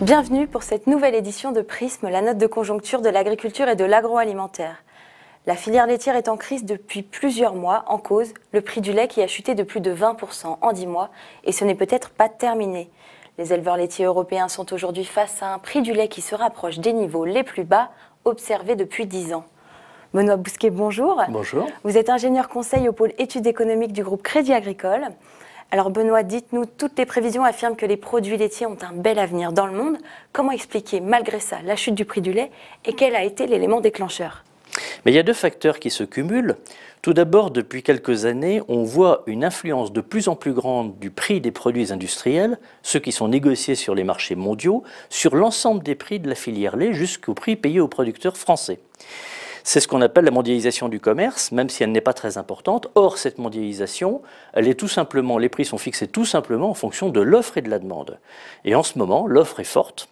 Bienvenue pour cette nouvelle édition de Prisme, la note de conjoncture de l'agriculture et de l'agroalimentaire. La filière laitière est en crise depuis plusieurs mois, en cause le prix du lait qui a chuté de plus de 20% en 10 mois, et ce n'est peut-être pas terminé. Les éleveurs laitiers européens sont aujourd'hui face à un prix du lait qui se rapproche des niveaux les plus bas observés depuis 10 ans. Benoît Bousquet, bonjour. Bonjour. Vous êtes ingénieur conseil au pôle études économiques du groupe Crédit Agricole. Alors Benoît, dites-nous, toutes les prévisions affirment que les produits laitiers ont un bel avenir dans le monde. Comment expliquer malgré ça la chute du prix du lait et quel a été l'élément déclencheur mais il y a deux facteurs qui se cumulent. Tout d'abord, depuis quelques années, on voit une influence de plus en plus grande du prix des produits industriels, ceux qui sont négociés sur les marchés mondiaux, sur l'ensemble des prix de la filière lait jusqu'au prix payé aux producteurs français. C'est ce qu'on appelle la mondialisation du commerce, même si elle n'est pas très importante. Or, cette mondialisation, elle est tout simplement, les prix sont fixés tout simplement en fonction de l'offre et de la demande. Et en ce moment, l'offre est forte.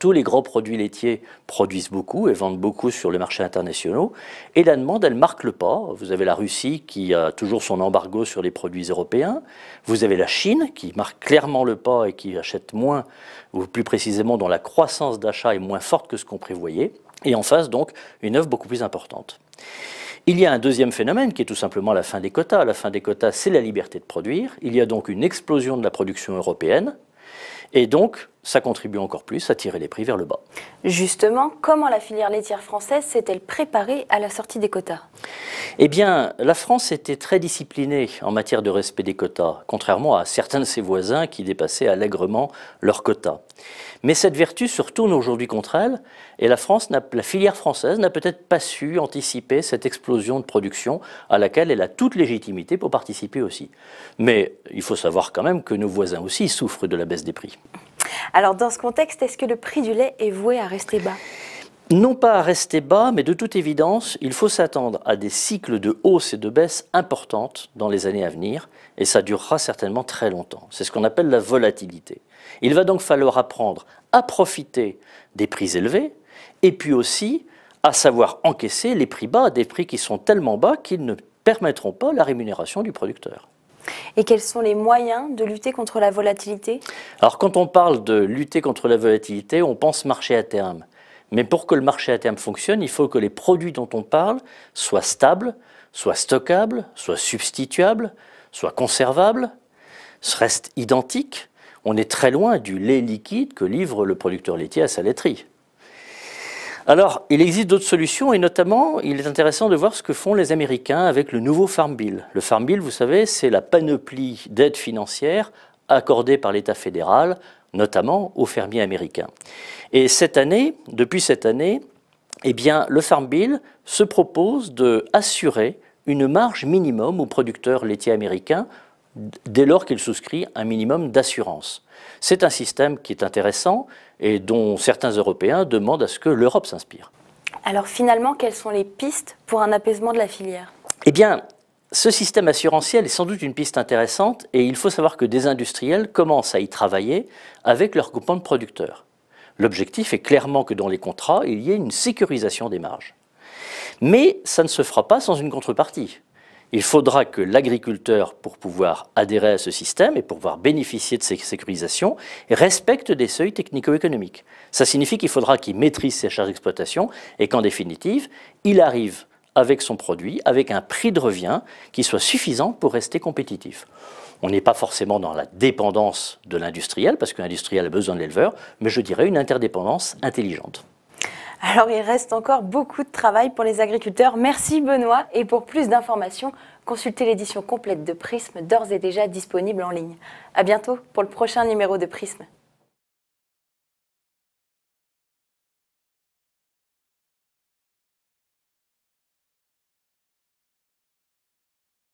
Tous les grands produits laitiers produisent beaucoup et vendent beaucoup sur les marchés internationaux. Et la demande, elle marque le pas. Vous avez la Russie qui a toujours son embargo sur les produits européens. Vous avez la Chine qui marque clairement le pas et qui achète moins, ou plus précisément dont la croissance d'achat est moins forte que ce qu'on prévoyait et en face donc une œuvre beaucoup plus importante. Il y a un deuxième phénomène qui est tout simplement la fin des quotas. La fin des quotas, c'est la liberté de produire. Il y a donc une explosion de la production européenne. Et donc, ça contribue encore plus à tirer les prix vers le bas. Justement, comment la filière laitière française s'est-elle préparée à la sortie des quotas Eh bien, la France était très disciplinée en matière de respect des quotas, contrairement à certains de ses voisins qui dépassaient allègrement leurs quotas. Mais cette vertu se retourne aujourd'hui contre elle, et la, France la filière française n'a peut-être pas su anticiper cette explosion de production à laquelle elle a toute légitimité pour participer aussi. Mais il faut savoir quand même que nos voisins aussi souffrent de la baisse des prix. Alors dans ce contexte, est-ce que le prix du lait est voué à rester bas non pas à rester bas, mais de toute évidence, il faut s'attendre à des cycles de hausse et de baisse importantes dans les années à venir, et ça durera certainement très longtemps. C'est ce qu'on appelle la volatilité. Il va donc falloir apprendre à profiter des prix élevés, et puis aussi à savoir encaisser les prix bas, des prix qui sont tellement bas qu'ils ne permettront pas la rémunération du producteur et quels sont les moyens de lutter contre la volatilité Alors quand on parle de lutter contre la volatilité, on pense marché à terme. Mais pour que le marché à terme fonctionne, il faut que les produits dont on parle soient stables, soient stockables, soient substituables, soient conservables, restent identiques. On est très loin du lait liquide que livre le producteur laitier à sa laiterie. Alors, il existe d'autres solutions et notamment, il est intéressant de voir ce que font les Américains avec le nouveau Farm Bill. Le Farm Bill, vous savez, c'est la panoplie d'aides financières accordées par l'État fédéral, notamment aux fermiers américains. Et cette année, depuis cette année, eh bien, le Farm Bill se propose d'assurer une marge minimum aux producteurs laitiers américains dès lors qu'il souscrit un minimum d'assurance. C'est un système qui est intéressant et dont certains Européens demandent à ce que l'Europe s'inspire. Alors finalement, quelles sont les pistes pour un apaisement de la filière Eh bien, ce système assurantiel est sans doute une piste intéressante et il faut savoir que des industriels commencent à y travailler avec leurs groupements de producteurs. L'objectif est clairement que dans les contrats, il y ait une sécurisation des marges. Mais ça ne se fera pas sans une contrepartie. Il faudra que l'agriculteur, pour pouvoir adhérer à ce système et pour pouvoir bénéficier de ces sécurisations, respecte des seuils technico-économiques. Ça signifie qu'il faudra qu'il maîtrise ses charges d'exploitation et qu'en définitive, il arrive avec son produit, avec un prix de revient qui soit suffisant pour rester compétitif. On n'est pas forcément dans la dépendance de l'industriel, parce que l'industriel a besoin de l'éleveur, mais je dirais une interdépendance intelligente. Alors il reste encore beaucoup de travail pour les agriculteurs. Merci Benoît. Et pour plus d'informations, consultez l'édition complète de Prisme d'ores et déjà disponible en ligne. À bientôt pour le prochain numéro de Prisme.